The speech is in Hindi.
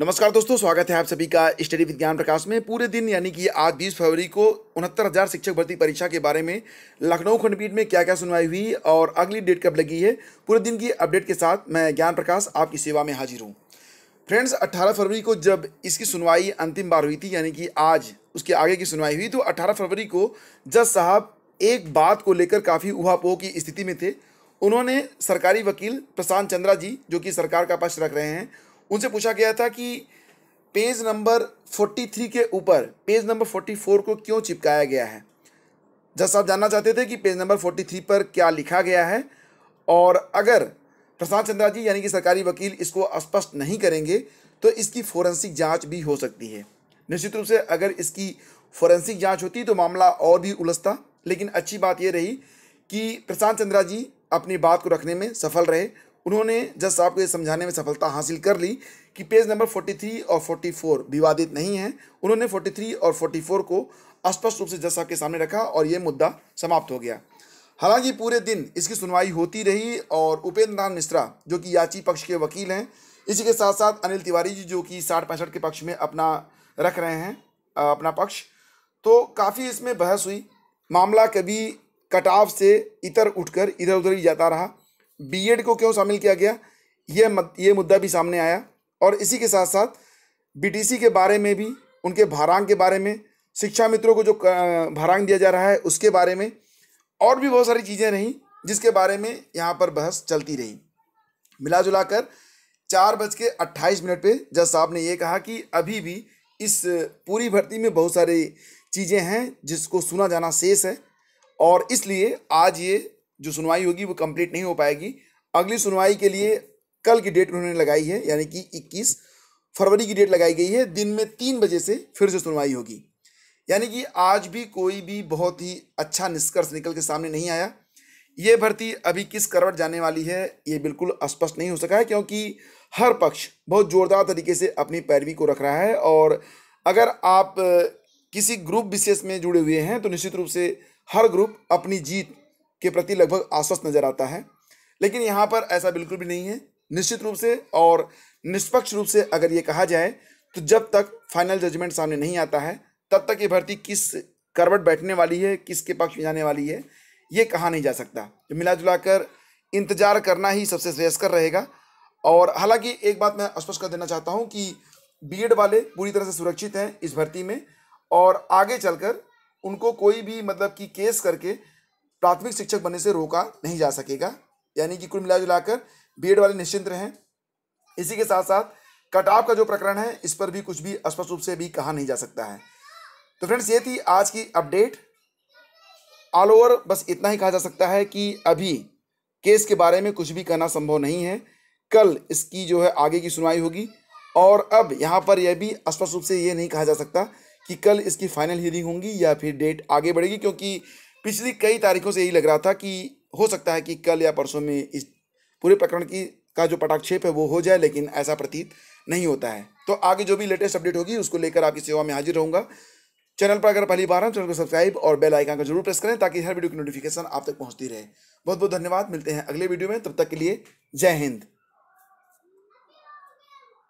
नमस्कार दोस्तों स्वागत है आप सभी का स्टडी विज्ञान प्रकाश में पूरे दिन यानी कि आज 20 फरवरी को उनहत्तर हज़ार शिक्षक भर्ती परीक्षा के बारे में लखनऊ खंडपीठ में क्या क्या सुनवाई हुई और अगली डेट कब लगी है पूरे दिन की अपडेट के साथ मैं ज्ञान प्रकाश आपकी सेवा में हाजिर हूँ फ्रेंड्स 18 फरवरी को जब इसकी सुनवाई अंतिम बार हुई थी यानी कि आज उसके आगे की सुनवाई हुई तो अट्ठारह फरवरी को जज साहब एक बात को लेकर काफ़ी उहापोह की स्थिति में थे उन्होंने सरकारी वकील प्रशांत चंद्रा जी जो कि सरकार का पक्ष रख रहे हैं उनसे पूछा गया था कि पेज नंबर 43 के ऊपर पेज नंबर 44 को क्यों चिपकाया गया है जस्ट आप जानना चाहते थे कि पेज नंबर 43 पर क्या लिखा गया है और अगर प्रशांत चंद्रा जी यानी कि सरकारी वकील इसको स्पष्ट नहीं करेंगे तो इसकी फोरेंसिक जांच भी हो सकती है निश्चित रूप से अगर इसकी फोरेंसिक जाँच होती तो मामला और भी उलझता लेकिन अच्छी बात यह रही कि प्रशांत चंद्रा जी अपनी बात को रखने में सफल रहे उन्होंने जज साहब को ये समझाने में सफलता हासिल कर ली कि पेज नंबर 43 और 44 विवादित नहीं है उन्होंने 43 और 44 को स्पष्ट रूप से जज साहब के सामने रखा और ये मुद्दा समाप्त हो गया हालांकि पूरे दिन इसकी सुनवाई होती रही और उपेंद्र नाथ मिश्रा जो कि याची पक्ष के वकील हैं इसी के साथ साथ अनिल तिवारी जी जो कि साठ पैंसठ के पक्ष में अपना रख रहे हैं अपना पक्ष तो काफ़ी इसमें बहस हुई मामला कभी कटाव से इतर उठकर इधर उधर ही जाता रहा बीएड को क्यों शामिल किया गया यह ये मुद्दा भी सामने आया और इसी के साथ साथ बीटीसी के बारे में भी उनके भारांग के बारे में शिक्षा मित्रों को जो भारांग दिया जा रहा है उसके बारे में और भी बहुत सारी चीज़ें रहीं जिसके बारे में यहाँ पर बहस चलती रही मिला जुला कर चार बज के अट्ठाईस मिनट पर जज साहब ने ये कहा कि अभी भी इस पूरी भर्ती में बहुत सारी चीज़ें हैं जिसको सुना जाना शेष है और इसलिए आज ये जो सुनवाई होगी वो कंप्लीट नहीं हो पाएगी अगली सुनवाई के लिए कल की डेट उन्होंने लगाई है यानी कि 21 फरवरी की डेट लगाई गई है दिन में तीन बजे से फिर से सुनवाई होगी यानी कि आज भी कोई भी बहुत ही अच्छा निष्कर्ष निकल के सामने नहीं आया ये भर्ती अभी किस करवट जाने वाली है ये बिल्कुल स्पष्ट नहीं हो सका है क्योंकि हर पक्ष बहुत ज़ोरदार तरीके से अपनी पैरवी को रख रहा है और अगर आप किसी ग्रुप विशेष में जुड़े हुए हैं तो निश्चित रूप से हर ग्रुप अपनी जीत के प्रति लगभग आश्वस्त नजर आता है लेकिन यहाँ पर ऐसा बिल्कुल भी नहीं है निश्चित रूप से और निष्पक्ष रूप से अगर ये कहा जाए तो जब तक फाइनल जजमेंट सामने नहीं आता है तब तक ये भर्ती किस करवट बैठने वाली है किसके पक्ष में जाने वाली है ये कहा नहीं जा सकता तो मिला जुला कर इंतजार करना ही सबसे श्रेयस्कर रहेगा और हालांकि एक बात मैं स्पष्ट कर देना चाहता हूँ कि बी वाले पूरी तरह से सुरक्षित हैं इस भर्ती में और आगे चलकर उनको कोई भी मतलब कि केस करके प्राथमिक शिक्षक बनने से रोका नहीं जा सकेगा यानी कि कुल मिला जुलाकर बी वाले निश्चिंत रहें इसी के साथ साथ कटाव का जो प्रकरण है इस पर भी कुछ भी स्पष्ट रूप से भी कहा नहीं जा सकता है तो फ्रेंड्स ये थी आज की अपडेट ऑल ओवर बस इतना ही कहा जा सकता है कि अभी केस के बारे में कुछ भी कहना संभव नहीं है कल इसकी जो है आगे की सुनवाई होगी और अब यहाँ पर यह भी स्पष्ट रूप से ये नहीं कहा जा सकता कि कल इसकी फाइनल हियरिंग होंगी या फिर डेट आगे बढ़ेगी क्योंकि पिछली कई तारीखों से यही लग रहा था कि हो सकता है कि कल या परसों में इस पूरे प्रकरण की का जो पटाक्षेप है वो हो जाए लेकिन ऐसा प्रतीत नहीं होता है तो आगे जो भी लेटेस्ट अपडेट होगी उसको लेकर आपकी सेवा में हाजिर रहूंगा चैनल पर अगर पहली बार हम चैनल को सब्सक्राइब और बेल आइकन का जरूर प्रेस करें ताकि हर वीडियो की नोटिफिकेशन आप तक पहुंचती रहे बहुत बहुत धन्यवाद मिलते हैं अगले वीडियो में तब तक के लिए जय हिंद